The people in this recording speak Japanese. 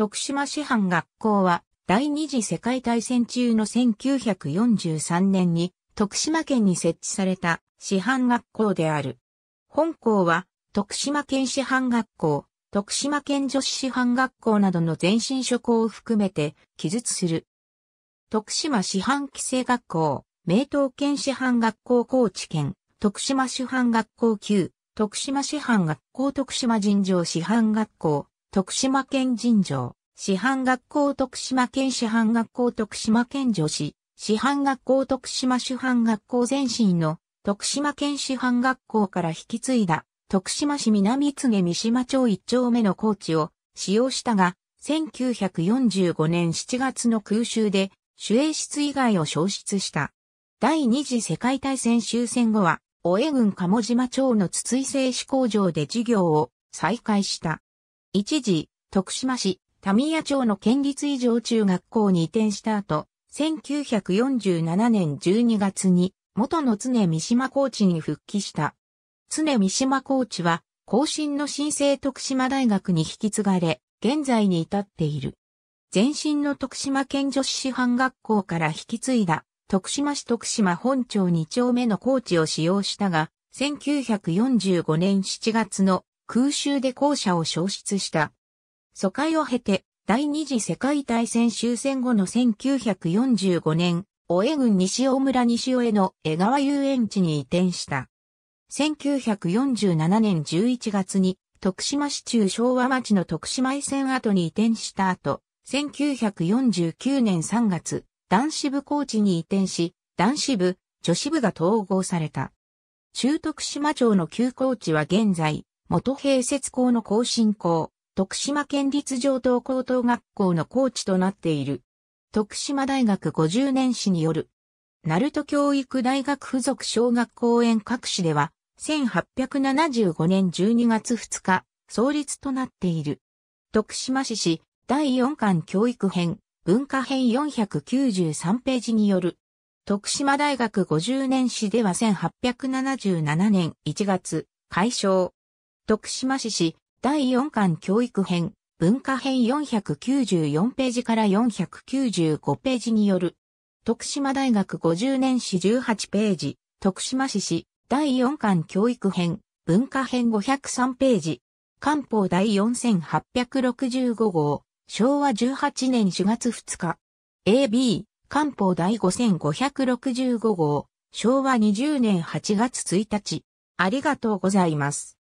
徳島師範学校は第二次世界大戦中の1943年に徳島県に設置された師範学校である。本校は徳島県師範学校、徳島県女子師範学校などの前身諸校を含めて記述する。徳島師範規制学校、名東県師範学校高知県、徳島師範学校級、徳島師範学校徳島尋常師範学校、徳島県尋常、師範学校徳島県師範学校徳島県女子、師範学校徳島師範学校前身の徳島県師範学校から引き継いだ徳島市南津根三島町一丁目の高地を使用したが、1945年7月の空襲で主衛室以外を消失した。第二次世界大戦終戦後は、大江郡鴨島町の筒井製紙工場で事業を再開した。一時、徳島市、タミヤ町の県立以上中学校に移転した後、1947年12月に、元の常三島コーチに復帰した。常三島コーチは、後進の新生徳島大学に引き継がれ、現在に至っている。前身の徳島県女子師範学校から引き継いだ、徳島市徳島本町2丁目のコーチを使用したが、1945年7月の空襲で校舎を消失した。疎開を経て、第二次世界大戦終戦後の1945年、大江郡西尾村西尾への江川遊園地に移転した。1947年11月に、徳島市中昭和町の徳島移線跡に移転した後、1949年3月、男子部高地に移転し、男子部、女子部が統合された。中徳島町の旧高地は現在、元併設校の更新校、徳島県立上等高等学校の校地となっている。徳島大学50年史による。鳴門教育大学附属小学校園各市では、1875年12月2日、創立となっている。徳島市市第4巻教育編、文化編493ページによる。徳島大学50年史では1877年1月、解消、徳島市市、第4巻教育編、文化編494ページから495ページによる。徳島大学50年史18ページ、徳島市市、第4巻教育編、文化編503ページ。官報第4865号、昭和18年4月2日。AB、官報第5565号、昭和20年8月1日。ありがとうございます。